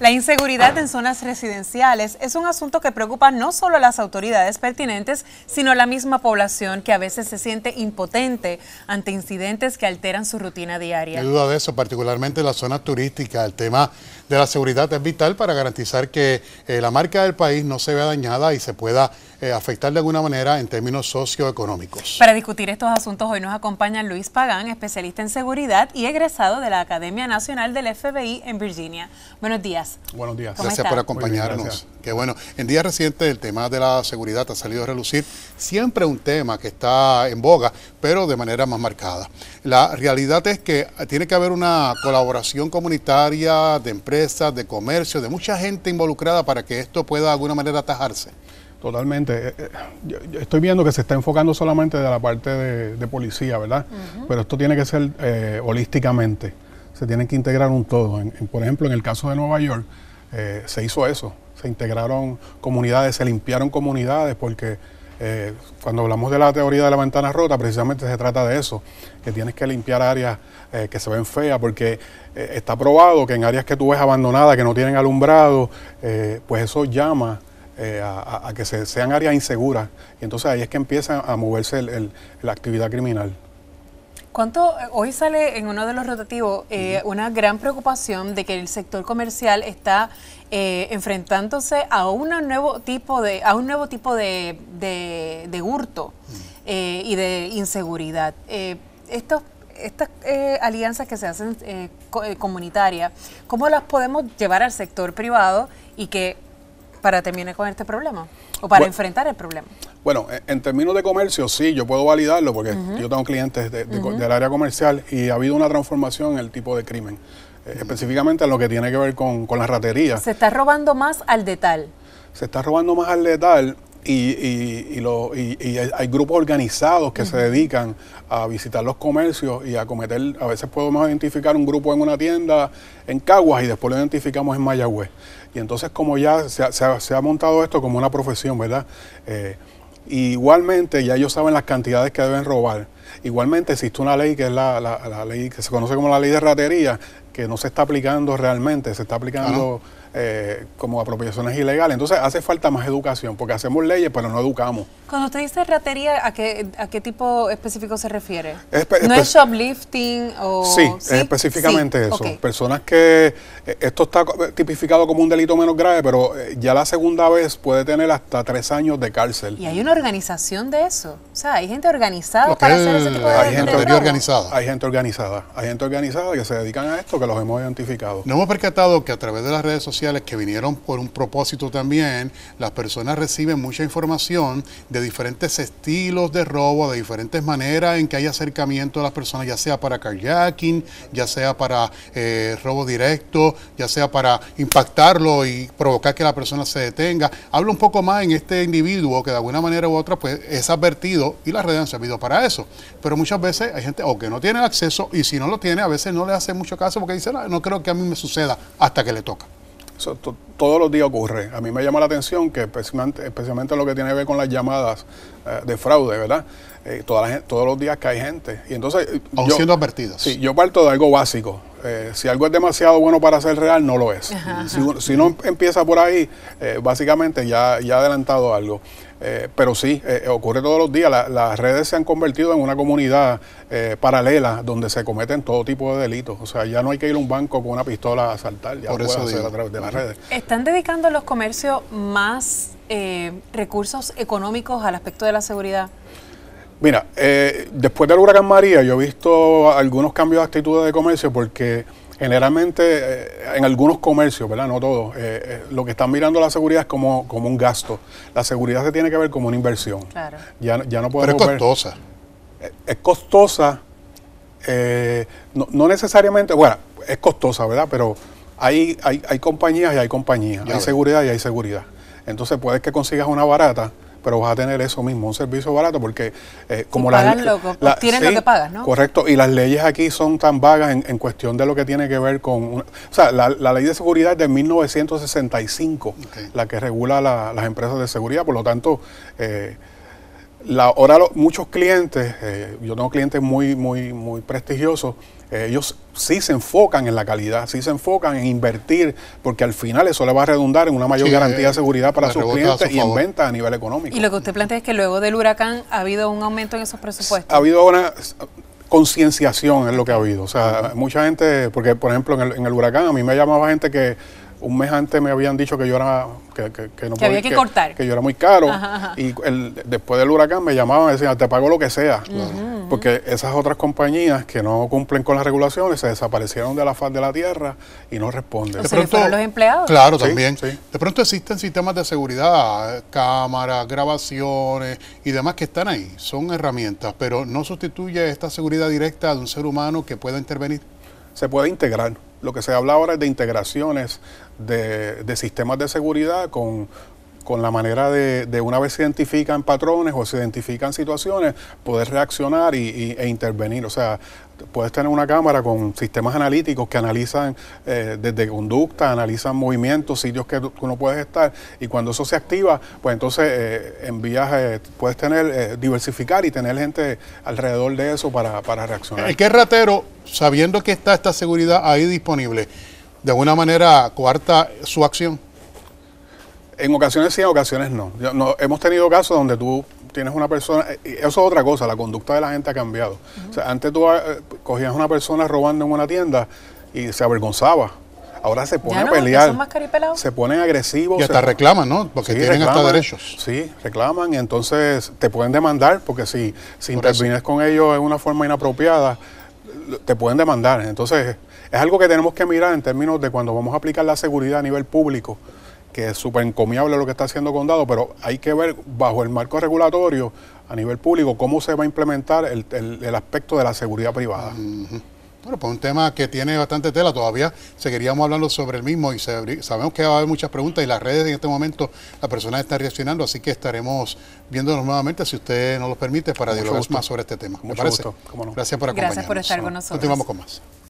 La inseguridad en zonas residenciales es un asunto que preocupa no solo a las autoridades pertinentes, sino a la misma población que a veces se siente impotente ante incidentes que alteran su rutina diaria. No hay duda de eso, particularmente en las zonas turísticas. El tema de la seguridad es vital para garantizar que eh, la marca del país no se vea dañada y se pueda eh, afectar de alguna manera en términos socioeconómicos. Para discutir estos asuntos hoy nos acompaña Luis Pagán, especialista en seguridad y egresado de la Academia Nacional del FBI en Virginia. Buenos días. Buenos días. Gracias por acompañarnos. bueno. En días recientes el tema de la seguridad ha salido a relucir. Siempre un tema que está en boga, pero de manera más marcada. La realidad es que tiene que haber una colaboración comunitaria de empresas, de comercio, de mucha gente involucrada para que esto pueda de alguna manera atajarse. Totalmente. Eh, eh, estoy viendo que se está enfocando solamente de la parte de, policía, ¿verdad? Pero esto tiene que ser eh, holísticamente se tienen que integrar un todo. por ejemplo, en el caso de Nueva York, eh, se hizo eso. Se integraron comunidades, se limpiaron comunidades, porque eh, cuando hablamos de la teoría de la ventana rota, precisamente se trata de eso, que tienes que limpiar áreas eh, que se ven feas, porque está probado que en áreas que tú ves abandonadas, que no tienen alumbrado, pues eso llama a, que sean áreas inseguras. Y entonces ahí es que empieza a moverse la actividad criminal. Hoy sale en uno de los rotativos eh, una gran preocupación de que el sector comercial está eh, enfrentándose a, un nuevo tipo de, a un nuevo tipo de, de, hurto eh, y de inseguridad. estas alianzas que se hacen comunitarias, ¿cómo las podemos llevar al sector privado y que para terminar con este problema o para enfrentar el problema? Bueno, eh, en términos de comercio, sí, yo puedo validarlo porque yo tengo clientes del área comercial y ha habido una transformación en el tipo de crimen, eh, específicamente en lo que tiene que ver con, con la ratería. Se está robando más al detal. Se está robando más al letal y, y, y, lo, y hay, grupos organizados que se dedican a visitar los comercios y a cometer, a veces podemos identificar un grupo en una tienda en Caguas y después lo identificamos en Mayagüez. Y entonces como ya se, ha, montado esto como una profesión, ¿verdad? Eh, igualmente ya ellos saben las cantidades que deben robar. Igualmente existe una ley que es la, ley que se conoce como la ley de ratería, que no se está aplicando realmente, se está aplicando... Eh, como apropiaciones ilegales. Entonces hace falta más educación, porque hacemos leyes, pero no educamos. Cuando usted dice ratería, ¿a qué, a qué tipo específico se refiere? ¿No es shoplifting o...? Sí, específicamente eso. Personas que... Eh, esto está tipificado como un delito menos grave, pero eh, ya la segunda vez puede tener hasta tres años de cárcel. Y hay una organización de eso. O sea, hay gente organizada para hacer ese tipo de... Hay gente organizada. Hay gente organizada. Hay gente organizada que se dedican a esto, que los hemos identificado. No hemos percatado que a través de las redes sociales que vinieron por un propósito también, las personas reciben mucha información de diferentes estilos de robo, de diferentes maneras en que hay acercamiento a las personas, ya sea para kayaking, ya sea para eh, robo directo, ya sea para impactarlo y provocar que la persona se detenga. Hablo un poco más en este individuo que de alguna manera u otra pues es advertido y las redes han servido para eso. Pero muchas veces hay gente o que no tiene acceso y si no lo tiene a veces no le hace mucho caso porque dice, no creo que a mí me suceda hasta que le toca. Eso, todos los días ocurre. A mí me llama la atención que especialmente, lo que tiene que ver con las llamadas eh, de fraude, ¿verdad? Eh, todos los días que hay gente. Y entonces. Eh, Aún siendo advertidos. Sí, yo parto de algo básico. Eh, si algo es demasiado bueno para ser real, no lo es. si, no em-, empieza por ahí, básicamente ya, ya ha adelantado algo. pero sí, ocurre todos los días. las redes se han convertido en una comunidad paralela donde se cometen todo tipo de delitos. O sea, ya no hay que ir a un banco con una pistola a saltar. ya por hacer a través de las redes. ¿Están dedicando los comercios más recursos económicos al aspecto de la seguridad? Mira, eh, después del huracán María yo he visto algunos cambios de actitud de comercio porque generalmente eh, en algunos comercios, ¿verdad? No todos, eh, eh, lo que están mirando la seguridad es como, como un gasto. La seguridad se tiene que ver como una inversión. Claro. Ya, ya no podemos Pero es costosa. es costosa, no, no necesariamente, bueno, es costosa, ¿verdad? Pero hay, hay, hay compañías y hay compañías, hay seguridad y hay seguridad. Entonces puedes que consigas una barata, pero vas a tener eso mismo, un servicio barato, porque eh, como las... la, tienen lo que pagas, ¿no? Correcto, y las leyes aquí son tan vagas en, cuestión de lo que tiene que ver con... o sea, la, ley de seguridad es de 1965, la que regula las empresas de seguridad, por lo tanto... Eh, ahora muchos clientes, eh, yo tengo clientes muy, muy, muy prestigiosos, eh, ellos sí se enfocan en la calidad, sí se enfocan en invertir, porque al final eso le va a redundar en una mayor garantía de eh, seguridad para sus clientes y en venta a nivel económico. Y lo que usted plantea es que luego del huracán ha habido un aumento en esos presupuestos. Ha habido una concienciación, es lo que ha habido. O sea, mucha gente, porque por ejemplo en el, huracán a mí me llamaba gente que un mes antes me habían dicho que yo era que, que, que que yo era muy caro y después del huracán me llamaban y decían te pago lo que sea porque esas otras compañías que no cumplen con las regulaciones se desaparecieron de la faz de la tierra y no responden. de pronto, los empleados. Claro, también. De pronto existen sistemas de seguridad, cámaras, grabaciones y demás que están ahí. Son herramientas, pero no sustituye esta seguridad directa de un ser humano que pueda intervenir. Se puede integrar. Lo que se habla ahora es de integraciones de sistemas de seguridad con, con la manera de, una vez se identifican patrones o se identifican situaciones, poder reaccionar e intervenir. O sea, puedes tener una cámara con sistemas analíticos que analizan eh, desde conducta, analizan movimientos, sitios que tú, no puedes estar y cuando eso se activa, pues entonces eh, envías, puedes tener, eh, diversificar y tener gente alrededor de eso para, reaccionar. El que ratero, sabiendo que está esta seguridad ahí disponible, de alguna manera coarta su acción. En ocasiones sí, en ocasiones no. no. Hemos tenido casos donde tú tienes una persona, eh, eso es otra cosa, la conducta de la gente ha cambiado. o sea, antes tú eh, cogías a una persona robando en una tienda y se avergonzaba. Ahora se pone a pelear. Son se ponen agresivos. Y hasta reclaman, ¿no? Porque tienen estos derechos. Sí, reclaman y entonces te pueden demandar porque si, si con ellos de una forma inapropiada, te pueden demandar. Entonces, es algo que tenemos que mirar en términos de cuando vamos a aplicar la seguridad a nivel público que es súper encomiable lo que está haciendo Condado, pero hay que ver bajo el marco regulatorio a nivel público cómo se va a implementar el, aspecto de la seguridad privada. Bueno, pues un tema que tiene bastante tela, todavía seguiríamos hablando sobre el mismo y sabemos que va a haber muchas preguntas y las redes en este momento, las personas están reaccionando, así que estaremos viéndonos nuevamente, si usted nos lo permite, para dialogar más sobre este tema. Mucho gusto. Gracias por acompañarnos. Gracias por estar con nosotros. Continuamos con más.